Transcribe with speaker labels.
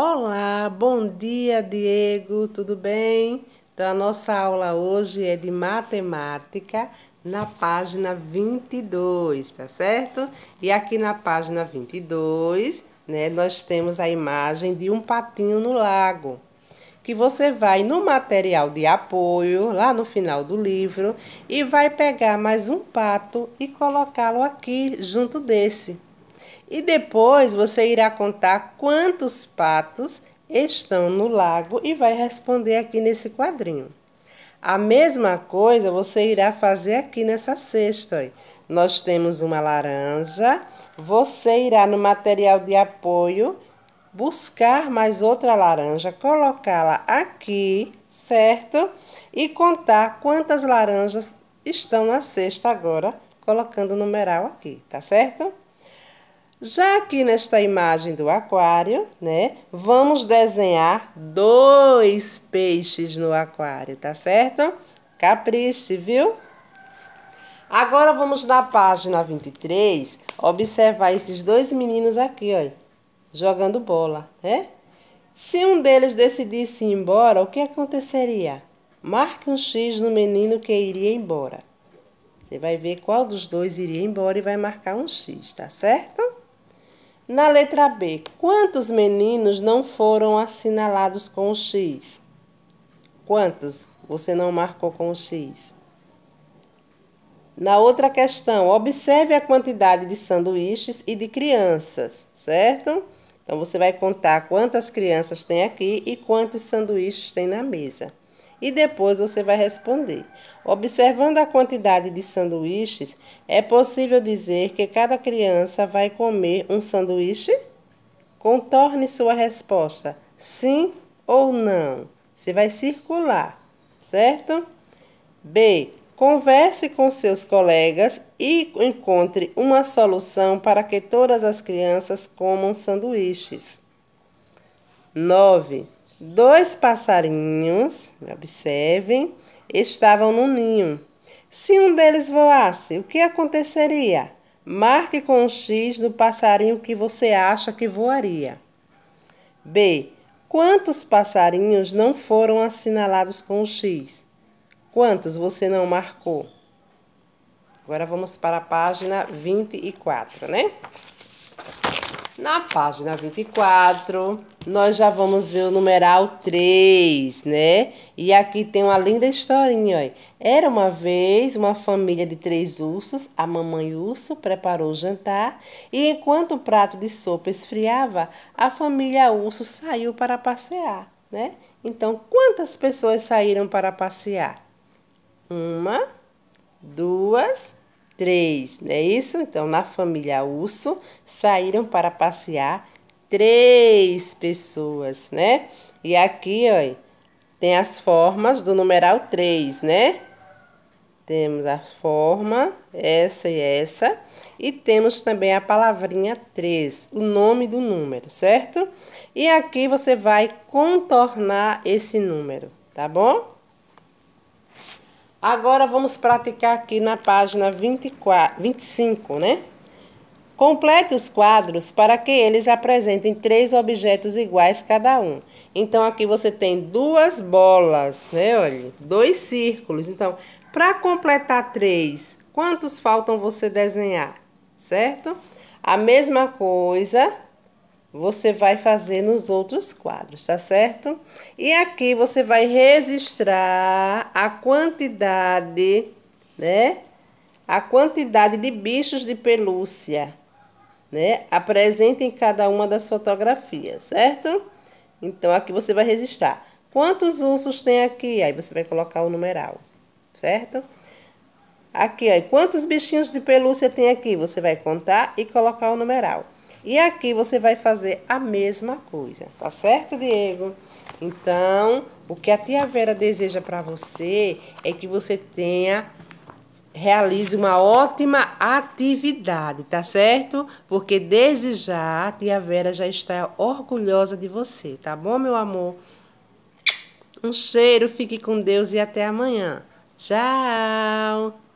Speaker 1: Olá, bom dia, Diego, tudo bem? Então, a nossa aula hoje é de matemática na página 22, tá certo? E aqui na página 22, né, nós temos a imagem de um patinho no lago. Que você vai no material de apoio, lá no final do livro, e vai pegar mais um pato e colocá-lo aqui junto desse e depois você irá contar quantos patos estão no lago e vai responder aqui nesse quadrinho. A mesma coisa você irá fazer aqui nessa cesta. Nós temos uma laranja, você irá no material de apoio buscar mais outra laranja, colocá-la aqui, certo? E contar quantas laranjas estão na cesta agora, colocando o numeral aqui, tá certo? Já aqui nesta imagem do aquário, né, vamos desenhar dois peixes no aquário, tá certo? Capriche, viu? Agora vamos na página 23 observar esses dois meninos aqui, ó, jogando bola, né? Se um deles decidisse ir embora, o que aconteceria? Marque um X no menino que iria embora. Você vai ver qual dos dois iria embora e vai marcar um X, tá certo? Na letra B, quantos meninos não foram assinalados com o X? Quantos você não marcou com o X? Na outra questão, observe a quantidade de sanduíches e de crianças, certo? Então você vai contar quantas crianças tem aqui e quantos sanduíches tem na mesa e depois você vai responder. Observando a quantidade de sanduíches, é possível dizer que cada criança vai comer um sanduíche? Contorne sua resposta, sim ou não. Você vai circular, certo? B. Converse com seus colegas e encontre uma solução para que todas as crianças comam sanduíches. 9. Dois passarinhos, observem, estavam no ninho. Se um deles voasse, o que aconteceria? Marque com um X no passarinho que você acha que voaria. B. Quantos passarinhos não foram assinalados com um X? Quantos você não marcou? Agora vamos para a página 24, né? Na página 24, nós já vamos ver o numeral 3, né? E aqui tem uma linda historinha, ó. Era uma vez uma família de três ursos, a mamãe urso preparou o jantar e enquanto o prato de sopa esfriava, a família urso saiu para passear, né? Então, quantas pessoas saíram para passear? Uma, duas, três, não é isso? Então, na família urso, saíram para passear três pessoas, né? E aqui, ó, tem as formas do numeral 3, né? Temos a forma, essa e essa. E temos também a palavrinha 3, o nome do número, certo? E aqui você vai contornar esse número, tá bom? Agora vamos praticar aqui na página 24, 25, né? Complete os quadros para que eles apresentem três objetos iguais cada um. Então, aqui você tem duas bolas, né? Olha, dois círculos. Então, para completar três, quantos faltam você desenhar, certo? A mesma coisa você vai fazer nos outros quadros, tá certo? E aqui você vai registrar a quantidade, né? A quantidade de bichos de pelúcia, né? Apresenta em cada uma das fotografias, certo? Então, aqui você vai registrar. Quantos ursos tem aqui? Aí você vai colocar o numeral, certo? Aqui, ó, quantos bichinhos de pelúcia tem aqui? Você vai contar e colocar o numeral. E aqui você vai fazer a mesma coisa, tá certo, Diego? Então, o que a tia Vera deseja para você é que você tenha realize uma ótima atividade, tá certo? Porque desde já a tia Vera já está orgulhosa de você, tá bom, meu amor? Um cheiro, fique com Deus e até amanhã. Tchau!